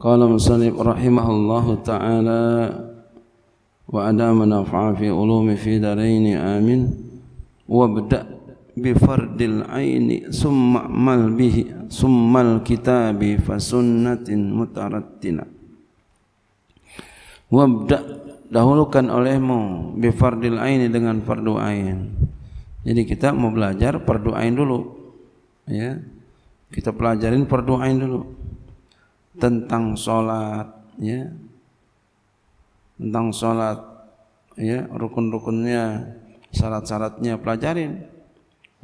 قال المصنف رحمه الله تعالى وأدامنا نفع في علوم في دارين آمين وابدأ بفرد العين ثم اعمل به ثم الكتاب فسنة مترتنا وابدأ dahulukan olehmu bifardil aini dengan fardu ain. Jadi kita mau belajar fardu ain dulu. Ya. Kita pelajarin fardu ain dulu tentang sholat ya tentang sholat ya rukun-rukunnya syarat-syaratnya pelajarin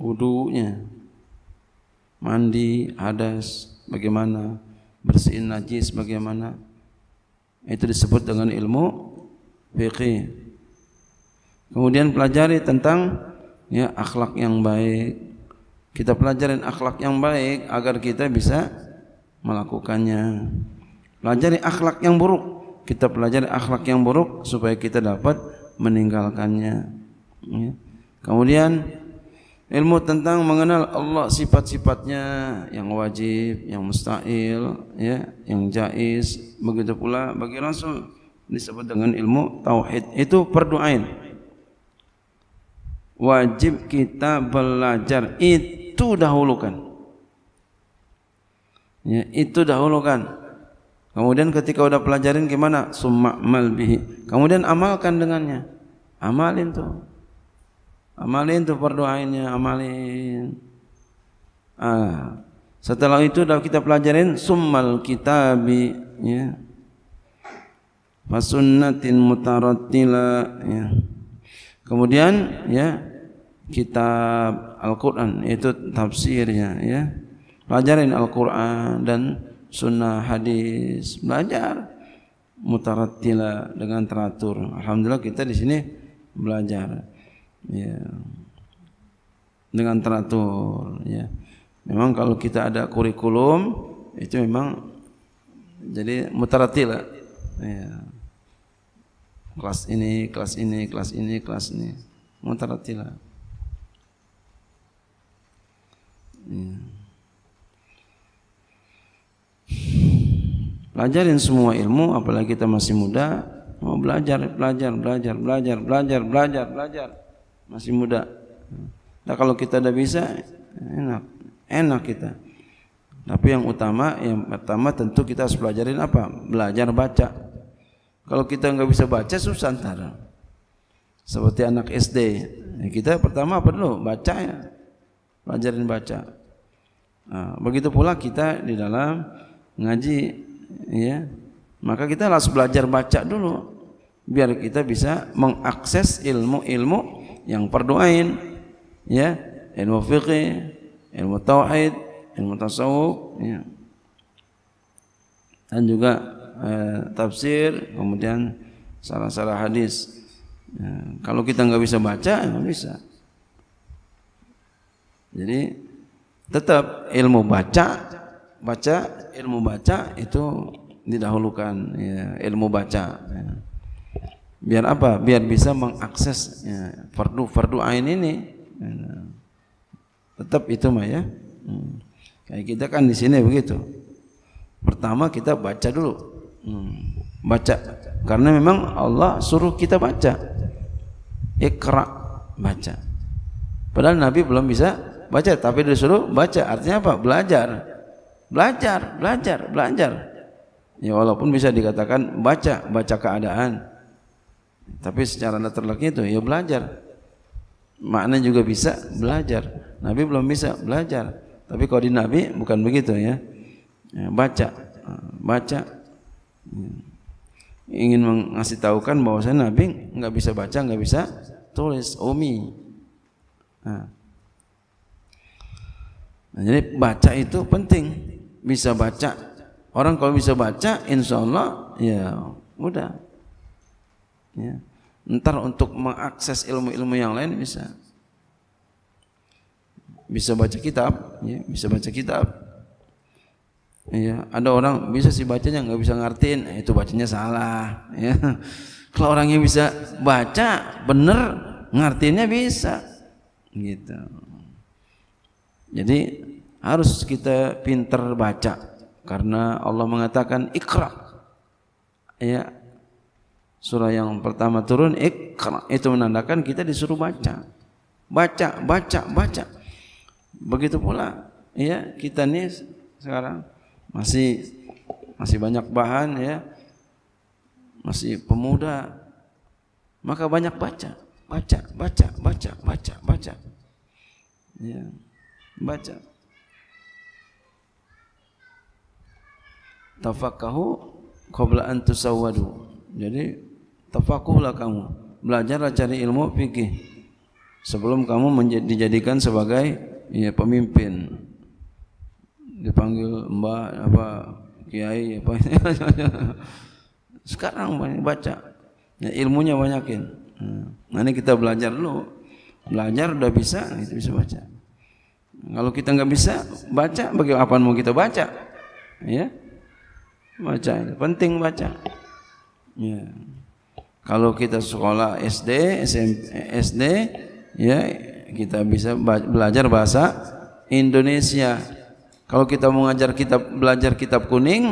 wudhunya mandi hadas bagaimana bersihin najis bagaimana itu disebut dengan ilmu fiqih kemudian pelajari tentang ya akhlak yang baik kita pelajarin akhlak yang baik agar kita bisa melakukannya. Pelajari akhlak yang buruk. Kita pelajari akhlak yang buruk supaya kita dapat meninggalkannya. Ya. Kemudian ilmu tentang mengenal Allah sifat-sifatnya yang wajib, yang mustahil, ya, yang jais. Begitu pula bagi Rasul disebut dengan ilmu tauhid. Itu perduain. Wajib kita belajar itu dahulukan. Ya, itu dahulukan. Kemudian ketika udah pelajarin gimana? Summa'mal bihi. Kemudian amalkan dengannya. Amalin tuh. Amalin tuh perdoainya amalin. Ah. Setelah itu udah kita pelajarin summal kitabi ya. Fasunnatin mutarattila ya. Kemudian ya kitab Al-Qur'an itu tafsirnya ya pelajarin Al-Quran dan sunnah hadis belajar mutaratila dengan teratur alhamdulillah kita di sini belajar ya dengan teratur ya memang kalau kita ada kurikulum itu memang jadi mutaratila ya kelas ini kelas ini kelas ini kelas ini mutaratila ya. Pelajarin semua ilmu, apalagi kita masih muda, mau belajar, belajar, belajar, belajar, belajar, belajar, belajar. Masih muda. Nah, kalau kita udah bisa, enak, enak kita. Tapi yang utama, yang pertama tentu kita harus pelajarin apa? Belajar baca. Kalau kita nggak bisa baca, susah ntar. Seperti anak SD, ya, kita pertama apa dulu? Baca ya, pelajarin baca. Nah, begitu pula kita di dalam ngaji ya maka kita harus belajar baca dulu biar kita bisa mengakses ilmu-ilmu yang perduain ya ilmu fiqih, ilmu tauhid ilmu tasawuf ya. dan juga eh, tafsir kemudian salah-salah hadis ya, kalau kita nggak bisa baca ya nggak bisa jadi tetap ilmu baca baca ilmu baca itu didahulukan ya, ilmu baca ya. biar apa biar bisa mengakses ya, fardu fardu ain ini ya. tetap itu mah ya hmm. kayak kita kan di sini begitu pertama kita baca dulu hmm. baca karena memang Allah suruh kita baca ikra baca padahal Nabi belum bisa baca tapi disuruh baca artinya apa belajar Belajar, belajar, belajar. Ya walaupun bisa dikatakan baca, baca keadaan. Tapi secara letterlocknya itu ya belajar. Makna juga bisa belajar. Nabi belum bisa belajar. Tapi kalau di Nabi bukan begitu ya. ya baca, baca. Ya. Ingin mengasih tahukan bahwasanya Nabi nggak bisa baca, nggak bisa tulis umi. Nah. nah, jadi baca itu penting bisa baca orang kalau bisa baca insya Allah ya mudah ya ntar untuk mengakses ilmu-ilmu yang lain bisa bisa baca kitab ya bisa baca kitab ya ada orang bisa sih bacanya nggak bisa ngertiin eh, itu bacanya salah ya kalau orangnya bisa baca bener ngertiinnya bisa gitu jadi harus kita pintar baca karena Allah mengatakan ikra ya surah yang pertama turun ikra itu menandakan kita disuruh baca baca baca baca begitu pula ya kita nih sekarang masih masih banyak bahan ya masih pemuda maka banyak baca baca baca baca baca baca ya baca tafaqahu qabla an tusawwadu. Jadi tafakuhlah kamu, belajarlah cari ilmu fikih sebelum kamu dijadikan sebagai ya, pemimpin. Dipanggil Mbak apa kiai apa. Sekarang banyak baca. Ya, ilmunya banyakin. Nah, ini kita belajar dulu. Belajar udah bisa, itu bisa baca. Kalau kita nggak bisa baca, bagaimana mau kita baca? Ya. Baca itu penting baca. Ya. Kalau kita sekolah SD, SMP, SD, ya kita bisa belajar bahasa Indonesia. Kalau kita mengajar kitab belajar kitab kuning,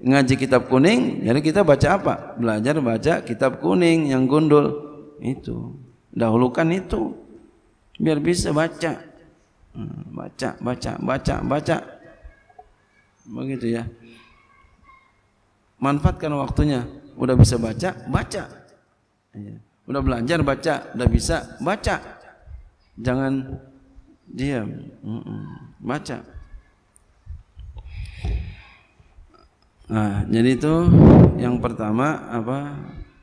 ngaji kitab kuning, jadi kita baca apa? Belajar baca kitab kuning yang gundul itu. Dahulukan itu biar bisa baca. Hmm, baca, baca, baca, baca. Begitu ya manfaatkan waktunya udah bisa baca baca iya. udah belajar baca udah bisa baca jangan diam baca nah jadi itu yang pertama apa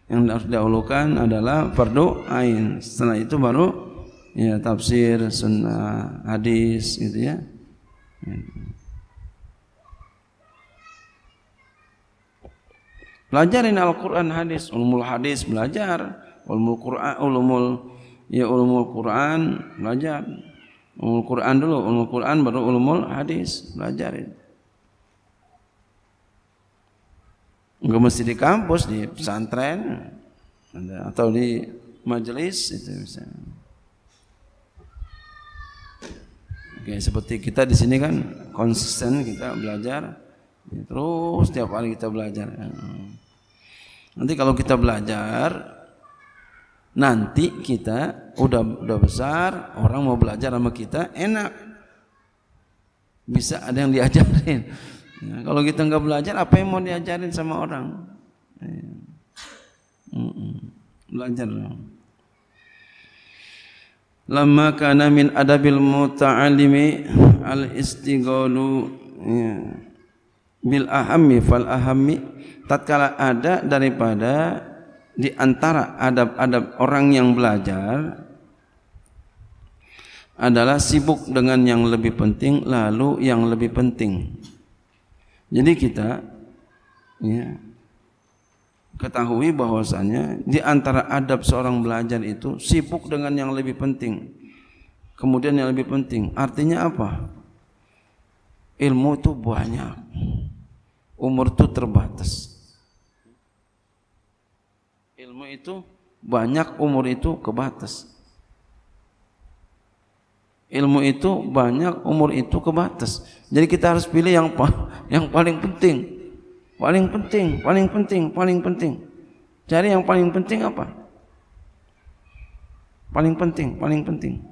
yang harus dahulukan adalah perdu ain setelah itu baru ya tafsir sunnah hadis gitu ya Belajarin Al-Qur'an hadis, ulumul hadis belajar, ulumul Qur'an, ulumul ya ulumul Qur'an belajar. Ulumul Qur'an dulu, ulumul Qur'an baru ulumul hadis, belajarin. Enggak mesti di kampus, di pesantren atau di majelis itu misalnya. Oke, seperti kita di sini kan konsisten kita belajar terus tiap hari kita belajar. Nanti kalau kita belajar nanti kita udah udah besar, orang mau belajar sama kita enak. Bisa ada yang diajarin. Nah, kalau kita nggak belajar, apa yang mau diajarin sama orang? Iya. Belajar. Lama kana min adabil muta'alimi al-istighalu. Ya bil ahammi fal ahammi tatkala ada daripada di antara adab-adab orang yang belajar adalah sibuk dengan yang lebih penting lalu yang lebih penting. Jadi kita ya, ketahui bahwasanya di antara adab seorang belajar itu sibuk dengan yang lebih penting. Kemudian yang lebih penting, artinya apa? Ilmu itu banyak umur itu terbatas ilmu itu banyak umur itu kebatas ilmu itu banyak umur itu kebatas jadi kita harus pilih yang yang paling penting paling penting paling penting paling penting cari yang paling penting apa paling penting paling penting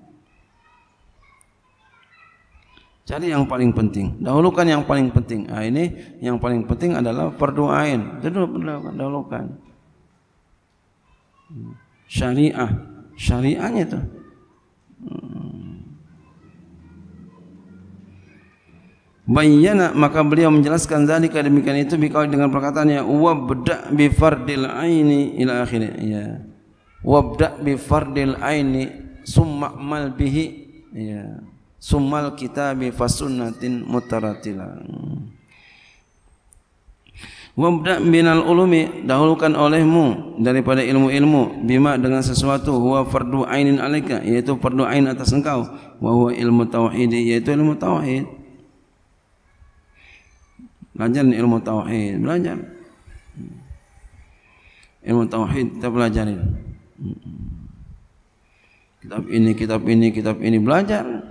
cari yang paling penting dahulukan yang paling penting nah, ini yang paling penting adalah perdoain dahulukan dahulukan hmm. syariah syariahnya tu. itu hmm. nak maka beliau menjelaskan zalika demikian itu bikau dengan perkataannya wabda bi fardil aini ila akhirnya ya wabda bi fardil aini summa mal bihi ya summal kitabi fasunnatin mutaratila wabda minal ulumi dahulukan olehmu daripada ilmu-ilmu bima dengan sesuatu huwa fardu ainin alaika yaitu fardu ain atas engkau wa huwa ilmu tauhid yaitu ilmu tauhid belajar ilmu tauhid belajar ilmu tauhid kita pelajarin kitab ini kitab ini kitab ini belajar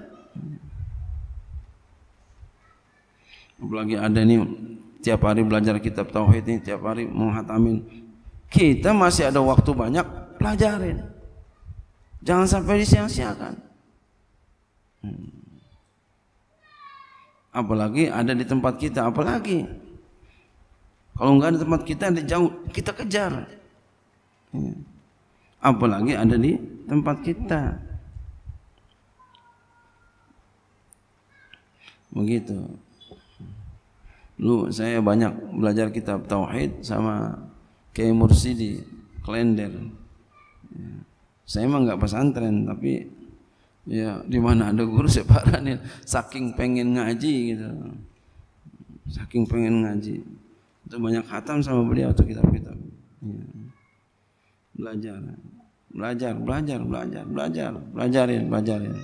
apalagi ada nih tiap hari belajar kitab tauhid ini tiap hari menghatamin kita masih ada waktu banyak pelajarin jangan sampai disia-siakan hmm. apalagi ada di tempat kita apalagi kalau nggak ada di tempat kita ada jauh kita kejar hmm. apalagi ada di tempat kita begitu lu saya banyak belajar kitab tauhid sama Kiai Mursidi, Klender. Ya. Saya emang nggak pesantren tapi ya di mana ada guru separanin saking pengen ngaji gitu. Saking pengen ngaji. Itu banyak hatam sama beliau tuh kitab-kitab. Ya. Belajar. Belajar, belajar, belajar, belajar, belajarin, belajarin.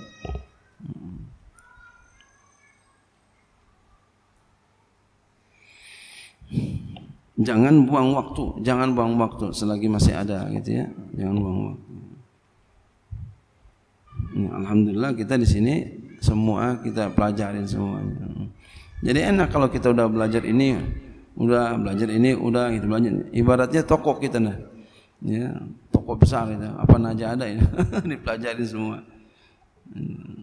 jangan buang waktu, jangan buang waktu selagi masih ada gitu ya. Jangan buang waktu. Ya, Alhamdulillah kita di sini semua kita pelajarin semua. Jadi enak kalau kita udah belajar ini, udah belajar ini, udah gitu belajar. Ibaratnya toko kita nah. Ya, toko besar itu, apa aja ada ya, dipelajarin semua. Hmm.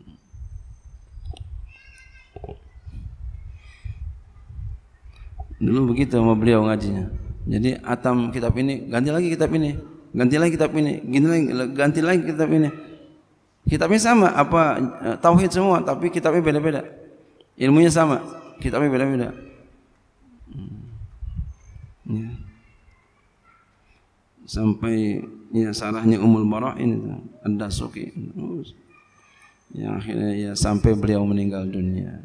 Dulu begitu sama beliau ngajinya. Jadi atam kitab ini, ganti lagi kitab ini, ganti lagi kitab ini, ganti lagi, ganti lagi kitab ini. Kitabnya sama, apa e, tauhid semua, tapi kitabnya beda-beda. Ilmunya sama, kitabnya beda-beda. Hmm. Ya. Sampai ya sarahnya Umul Barah ini Anda suki yang akhirnya ya sampai beliau meninggal dunia.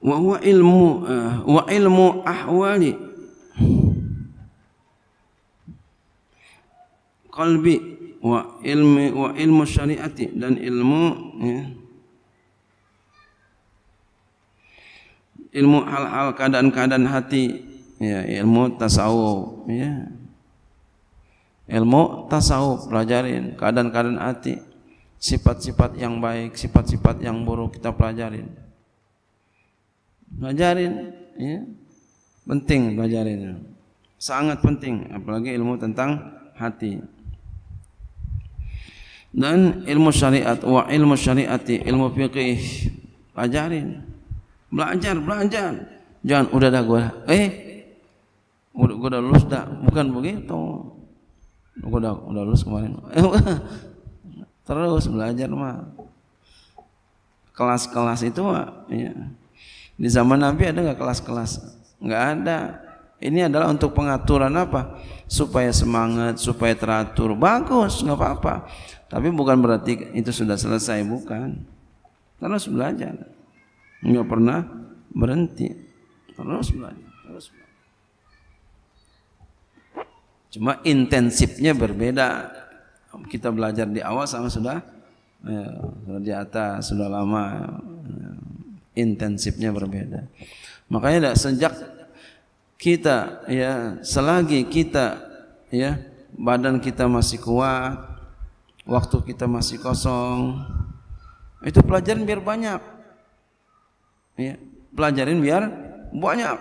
wa huwa ilmu uh, wa ilmu ahwali qalbi wa ilmi wa ilmu syariati dan ilmu ya, ilmu hal-hal keadaan-keadaan hati ya ilmu tasawuf ya ilmu tasawuf pelajarin keadaan-keadaan hati sifat-sifat yang baik, sifat-sifat yang buruk kita pelajarin. Pelajarin, ya. penting pelajarin. Sangat penting, apalagi ilmu tentang hati. Dan ilmu syariat, wa ilmu syariati, ilmu fiqih, pelajarin. Belajar, belajar. Jangan udah dah gua. Eh, udah gua udah lulus dah. Bukan begitu. Gua udah udah lulus kemarin. Eh, terus belajar mah kelas-kelas itu mah ya. di zaman Nabi ada nggak kelas-kelas nggak ada ini adalah untuk pengaturan apa supaya semangat supaya teratur bagus nggak apa-apa tapi bukan berarti itu sudah selesai bukan terus belajar nggak pernah berhenti terus belajar terus belajar cuma intensifnya berbeda kita belajar di awal sama sudah ya, di atas sudah lama ya, intensifnya berbeda. Makanya dah, sejak kita ya selagi kita ya badan kita masih kuat, waktu kita masih kosong, itu pelajaran biar banyak. Ya, pelajarin biar banyak.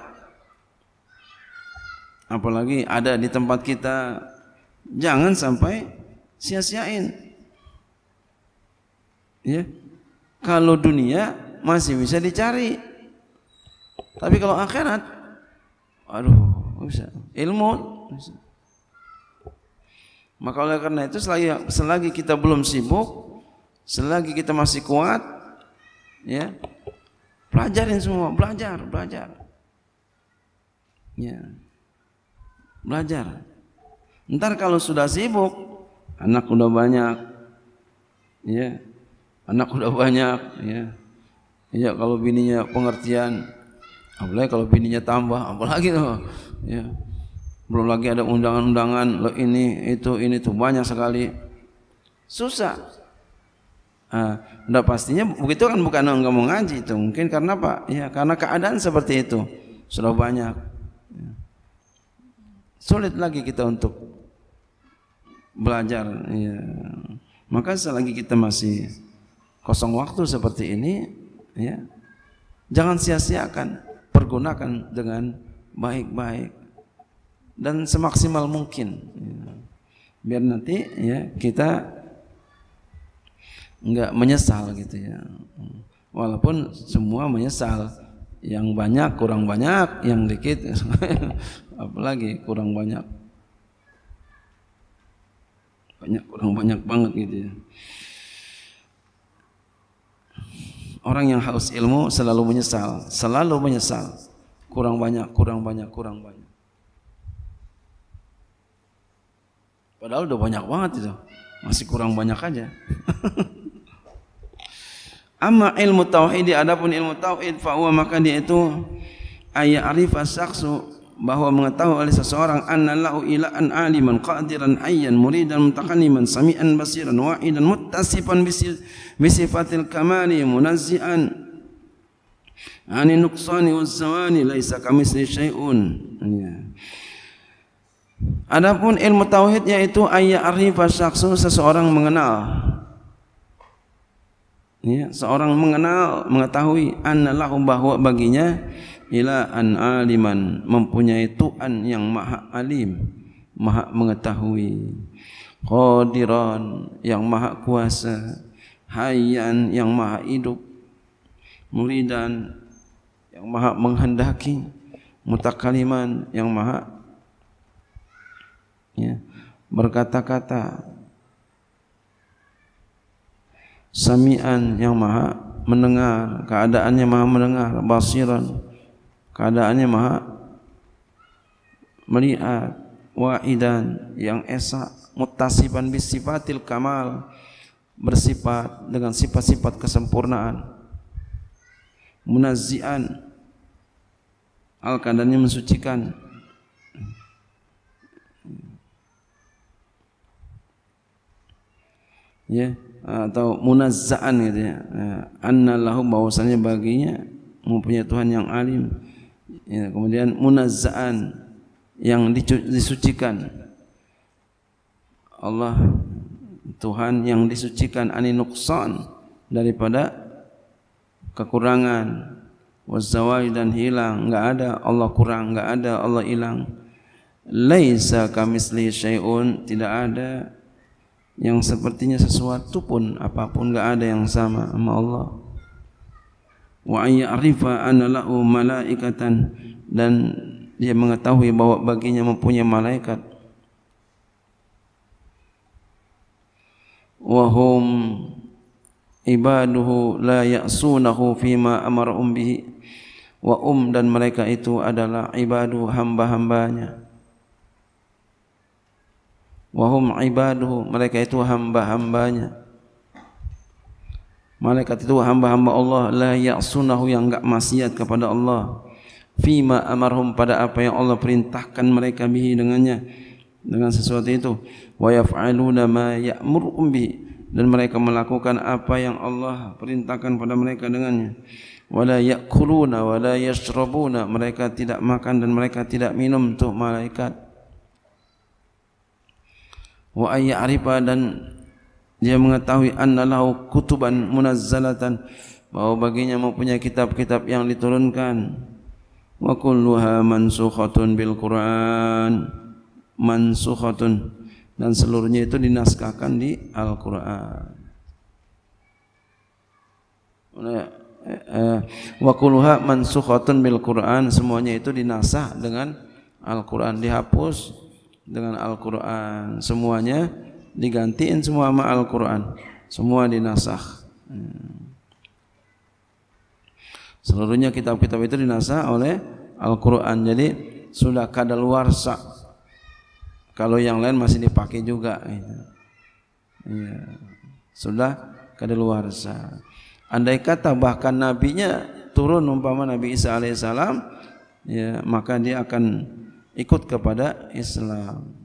Apalagi ada di tempat kita jangan sampai sia-siain. Ya. Kalau dunia masih bisa dicari. Tapi kalau akhirat aduh, bisa. Ilmu bisa. Maka oleh karena itu selagi, selagi kita belum sibuk, selagi kita masih kuat, ya pelajarin semua, belajar, belajar, ya belajar. Ntar kalau sudah sibuk, Anak udah banyak. Ya. Anak udah banyak, ya. Ya kalau bininya pengertian, apalagi kalau bininya tambah, apalagi tuh. Ya. Belum lagi ada undangan-undangan, lo ini itu ini tuh banyak sekali. Susah. Nah, udah pastinya begitu kan bukan enggak mau ngaji itu mungkin karena apa? Ya karena keadaan seperti itu sudah banyak. Ya. Sulit lagi kita untuk belajar ya. maka selagi kita masih kosong waktu seperti ini ya jangan sia-siakan pergunakan dengan baik-baik dan semaksimal mungkin ya. biar nanti ya kita nggak menyesal gitu ya walaupun semua menyesal yang banyak kurang banyak yang dikit apalagi kurang banyak banyak orang banyak banget gitu ya. Orang yang haus ilmu selalu menyesal, selalu menyesal. Kurang banyak, kurang banyak, kurang banyak. Padahal udah banyak banget itu. Masih kurang banyak aja. Amma ilmu tauhid adapun ilmu tauhid fa maka dia itu ayat arifa syaksu bahwa mengetahui oleh seseorang annallahu ila'an aliman qadiran ayyan muridan mutakalliman sami'an basiran wa'idan muttasifan bisifatil kamali munazzi'an ani nuqsani wazawani laisa kamisli syai'un ya. Adapun ilmu tauhid yaitu ayya arifa syakhsun seseorang mengenal ya, seorang mengenal mengetahui annallahu bahwa baginya ila an aliman mempunyai Tuhan yang maha alim maha mengetahui qadiran yang maha kuasa hayyan yang maha hidup muridan yang maha menghendaki mutakaliman yang maha ya, berkata-kata samian yang maha mendengar keadaannya maha mendengar basiran keadaannya maha melihat wa'idan yang esa mutasiban bisifatil kamal bersifat dengan sifat-sifat kesempurnaan munazian al-kadannya mensucikan ya atau munazzaan gitu ya annalahu bahwasanya baginya mempunyai Tuhan yang alim ya, kemudian munazzaan yang disucikan Allah Tuhan yang disucikan ani nuqsan daripada kekurangan wazawai dan hilang enggak ada Allah kurang enggak ada Allah hilang laisa kamisli syai'un tidak ada yang sepertinya sesuatu pun apapun enggak ada yang sama sama Allah wa an ya'rifa anna lahu malaikatan dan dia mengetahui bahwa baginya mempunyai malaikat wa hum ibaduhu la ya'sunahu fima amara um bihi wa um dan mereka itu adalah ibadu hamba-hambanya wa hum ibaduhu mereka itu hamba-hambanya hamba hambanya Malaikat itu hamba-hamba Allah la ya'sunahu yang enggak maksiat kepada Allah. Fima amarhum pada apa yang Allah perintahkan mereka bihi dengannya dengan sesuatu itu wa yaf'aluna ma ya'murum bihi dan mereka melakukan apa yang Allah perintahkan pada mereka dengannya wala ya'kuluna wala yashrabuna mereka tidak makan dan mereka tidak minum tuh malaikat wa ayya'rifa dan dia mengetahui annalahu kutuban munazzalatan bahwa baginya mempunyai kitab-kitab yang diturunkan wa kulluha mansukhatun bil quran mansukhatun dan seluruhnya itu dinaskahkan di Al-Qur'an. Eh, eh, wa kulluha mansukhatun bil Qur'an semuanya itu dinasah dengan Al-Qur'an dihapus dengan Al-Qur'an semuanya digantiin semua sama Al-Quran semua dinasah hmm. seluruhnya kitab-kitab itu dinasah oleh Al-Quran jadi sudah kadaluarsa kalau yang lain masih dipakai juga ya. sudah kadaluarsa andai kata bahkan nabinya turun umpama Nabi Isa alaihissalam ya maka dia akan ikut kepada Islam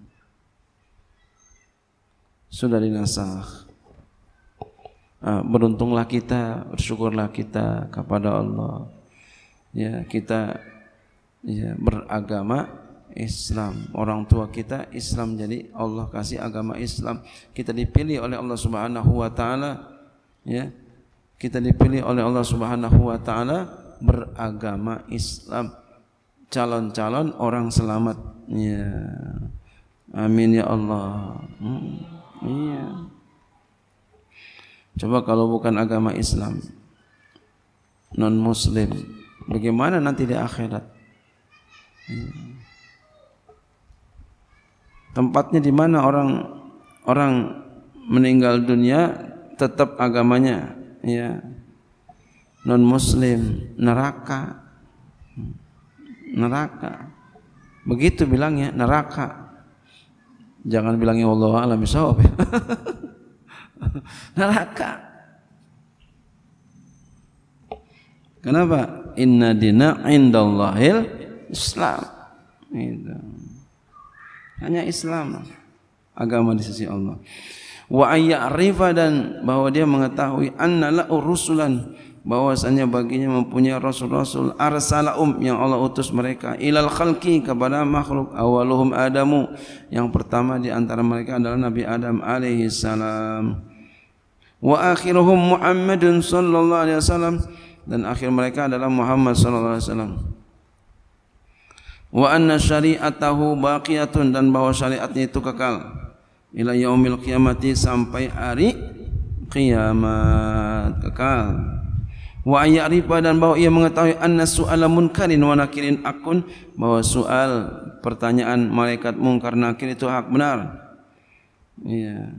sudah dinasah ah, beruntunglah kita, bersyukurlah kita kepada Allah. Ya, kita ya, beragama Islam. Orang tua kita Islam jadi Allah kasih agama Islam. Kita dipilih oleh Allah Subhanahu wa taala ya. Kita dipilih oleh Allah Subhanahu wa taala beragama Islam. Calon-calon orang selamat. Ya. Amin ya Allah. Hmm. Iya. Coba kalau bukan agama Islam, non Muslim, bagaimana nanti di akhirat? Iya. Tempatnya di mana orang orang meninggal dunia tetap agamanya, ya non Muslim, neraka, neraka. Begitu bilangnya neraka. Jangan bilangin Allah alam sawab. Ya. Neraka. Kenapa? Inna dina indallahil Islam. Itu. Hanya Islam lah. agama di sisi Allah. Wa ayya'rifa dan bahwa dia mengetahui anna la rusulan bahwasanya baginya mempunyai rasul-rasul arsalaum yang Allah utus mereka ilal khalqi kepada makhluk awaluhum adamu yang pertama di antara mereka adalah Nabi Adam alaihi salam wa akhiruhum Muhammadun sallallahu alaihi wasallam dan akhir mereka adalah Muhammad sallallahu alaihi wasallam wa anna syari'atahu baqiyatun dan bahwa syariatnya itu kekal ila yaumil qiyamati sampai hari kiamat kekal wa ya'rifa dan bahwa ia mengetahui anna su'ala munkarin wa nakirin akun bahwa soal pertanyaan malaikat munkar nakir itu hak benar ya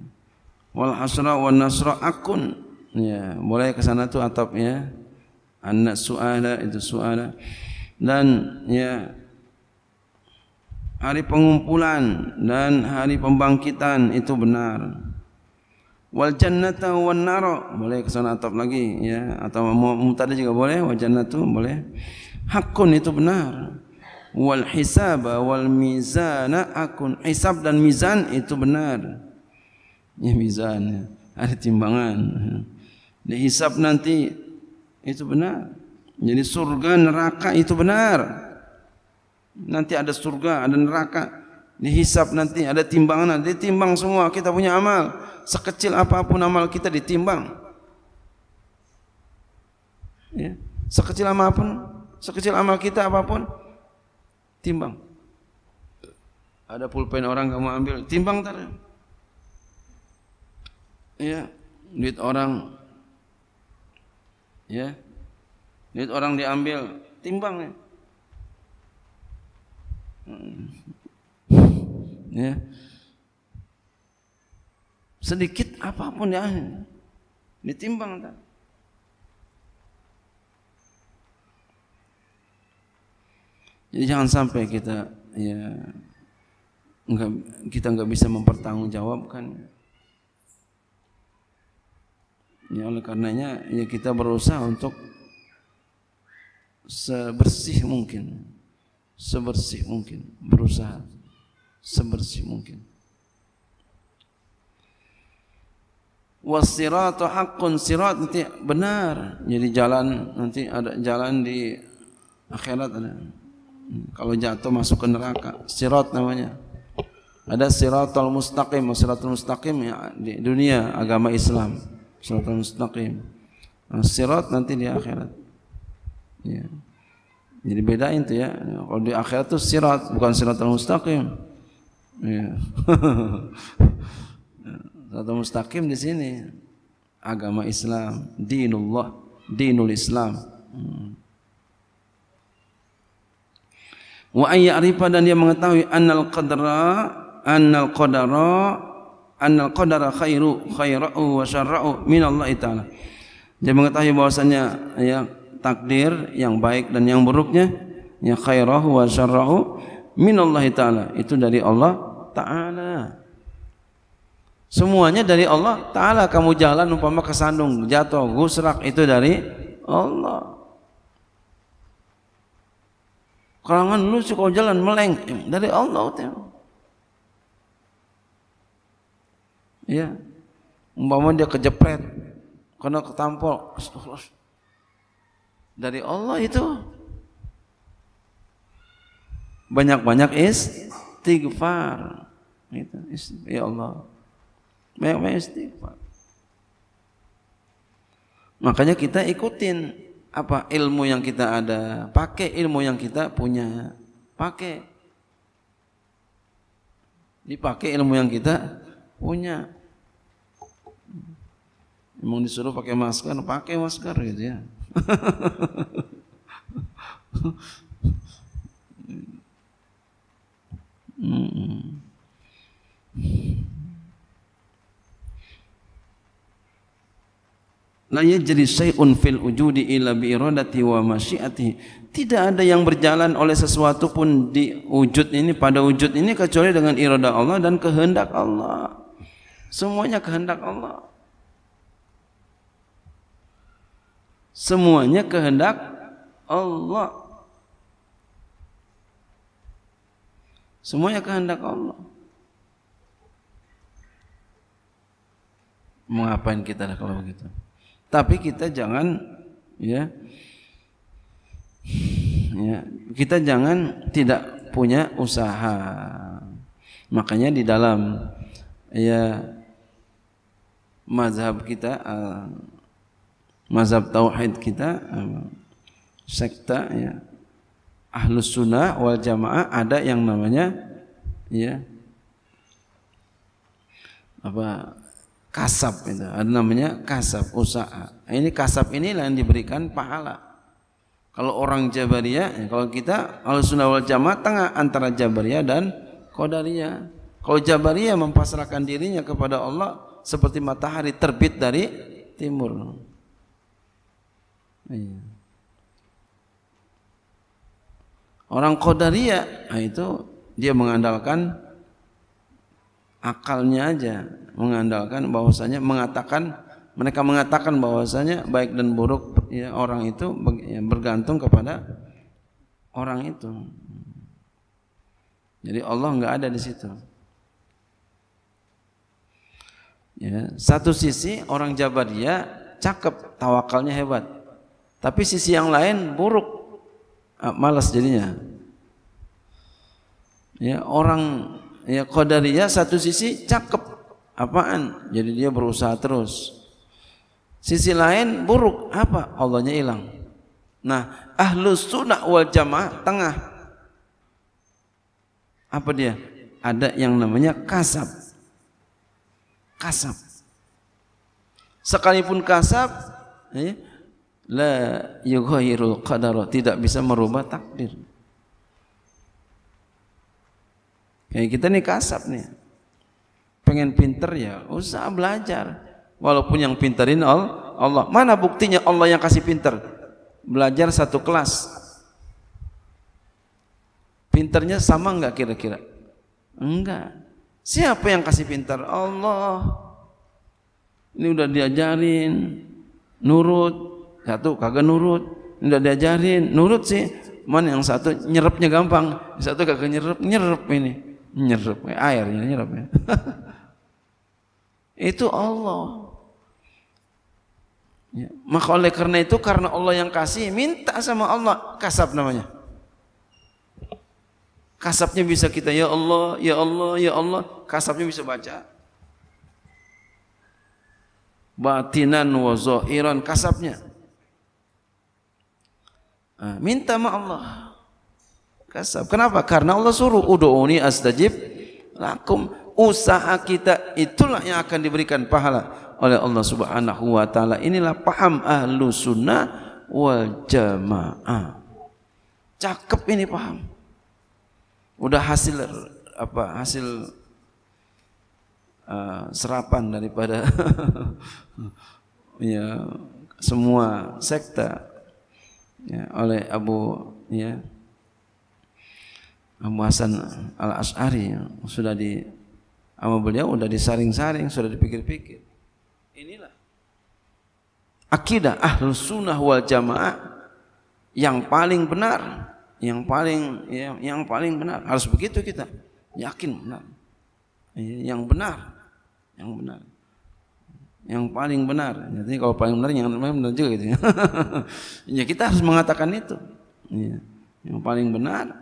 wal hasra wa nasra akun ya mulai ke sana tuh atapnya ya anna su'ala itu su'ala dan ya hari pengumpulan dan hari pembangkitan itu benar wal jannata wan nar boleh ke sana atap lagi ya atau mau mutar juga boleh wal jannatu boleh hakun itu benar wal hisaba wal mizana akun hisab dan mizan itu benar ya mizan ya. ada timbangan di hisab nanti itu benar jadi surga neraka itu benar nanti ada surga ada neraka dihisap nanti ada timbangan nanti ditimbang semua kita punya amal sekecil apapun amal kita ditimbang ya. sekecil apapun sekecil amal kita apapun timbang ada pulpen orang kamu ambil timbang tar ya duit orang ya duit orang diambil timbang ya. Hmm ya. sedikit apapun ya ditimbang tak? Jadi jangan sampai kita ya nggak kita nggak bisa mempertanggungjawabkan. Ya oleh karenanya ya kita berusaha untuk sebersih mungkin, sebersih mungkin berusaha sebersih mungkin. Wasiratu akun sirat nanti benar. Jadi jalan nanti ada jalan di akhirat ada. Hmm, kalau jatuh masuk ke neraka, sirat namanya. Ada siratul mustaqim, siratul mustaqim ya di dunia agama Islam. Siratul mustaqim. Nah, sirat nanti di akhirat. Ya. Jadi bedain tuh ya. Kalau di akhirat tuh sirat bukan siratul mustaqim. Ya. mustaqim di sini agama Islam, dinullah, dinul Islam. Wa ayya'rifa dan dia mengetahui annal qadra annal qadara annal qadara khairu khairu wa syarra'u min Allah taala. Dia mengetahui bahwasanya ya takdir yang baik dan yang buruknya ya khairahu wa syarra'u minallahi taala itu dari Allah taala semuanya dari Allah taala kamu jalan umpama kesandung jatuh gusrak itu dari Allah Kerangan lu sih kau jalan meleng dari Allah ya umpama dia kejepret kena ketampol dari Allah itu banyak-banyak istighfar. Gitu. Ya Allah. Banyak-banyak istighfar. Makanya kita ikutin apa ilmu yang kita ada, pakai ilmu yang kita punya, pakai. Dipakai ilmu yang kita punya. Emang disuruh pakai masker, pakai masker gitu ya. Hmm. jadi yajri fil wujudi illa bi wa masyiati. Tidak ada yang berjalan oleh sesuatu pun di wujud ini pada wujud ini kecuali dengan irada Allah dan kehendak Allah. Semuanya kehendak Allah. Semuanya kehendak Allah. Semuanya kehendak Allah. Mengapain kita lah kalau begitu? Tapi kita jangan ya ya kita jangan tidak punya usaha. Makanya di dalam ya mazhab kita uh, mazhab tauhid kita uh, sekta ya ahlus sunnah wal jamaah ada yang namanya ya apa kasab itu ada namanya kasab usaha ini kasab inilah yang diberikan pahala kalau orang jabariyah ya, kalau kita Ahlus sunnah wal jamaah tengah antara jabariyah dan qadariyah kalau jabariyah mempasrahkan dirinya kepada Allah seperti matahari terbit dari timur iya. Orang Qadariyah nah itu dia mengandalkan akalnya aja, mengandalkan bahwasanya mengatakan mereka mengatakan bahwasanya baik dan buruk ya, orang itu ya, bergantung kepada orang itu. Jadi Allah nggak ada di situ. Ya, satu sisi orang Jabariyah cakep, tawakalnya hebat. Tapi sisi yang lain buruk, Ah, malas jadinya. Ya, orang ya qadariyah satu sisi cakep apaan? Jadi dia berusaha terus. Sisi lain buruk apa? Allahnya hilang. Nah, ahlus sunnah wal jamaah tengah. Apa dia? Ada yang namanya kasab. Kasab. Sekalipun kasab, ya, la yughayirul qadar tidak bisa merubah takdir. Kayak kita nih kasap nih. Pengen pinter ya, usah belajar. Walaupun yang pinterin Allah. Mana buktinya Allah yang kasih pinter? Belajar satu kelas. Pinternya sama enggak kira-kira? Enggak. Siapa yang kasih pinter? Allah. Ini udah diajarin, nurut. Satu kagak nurut, udah diajarin, nurut sih. Mana yang satu nyerapnya gampang, satu kagak nyerap, nyerap ini. Nyerap eh, airnya nyerap ya. itu Allah. Ya. Maka oleh karena itu karena Allah yang kasih minta sama Allah kasab namanya. Kasabnya bisa kita ya Allah, ya Allah, ya Allah. Kasabnya bisa baca. Batinan wa kasabnya minta sama Allah kasab kenapa karena Allah suruh udhuni astajib lakum usaha kita itulah yang akan diberikan pahala oleh Allah Subhanahu wa taala inilah paham ahlu sunnah wal jamaah cakep ini paham udah hasil apa hasil uh, serapan daripada ya semua sekta ya, oleh Abu ya Abu Hasan Al Ashari sudah di sama beliau sudah disaring-saring, sudah dipikir-pikir. Inilah akidah ahlus sunnah wal jamaah yang paling benar, yang paling ya, yang paling benar harus begitu kita yakin benar, ya, yang benar, yang benar yang paling benar. Jadi kalau paling benar yang paling benar juga gitu. ya kita harus mengatakan itu. Ya. Yang paling benar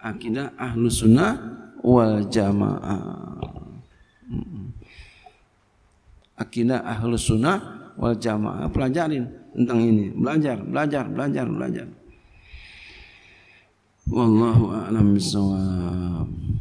akidah ahlu sunnah wal jamaah. Akidah ahlu sunnah wal jamaah. Pelajarin tentang ini. Belajar, belajar, belajar, belajar. Wallahu a'lam bishawab.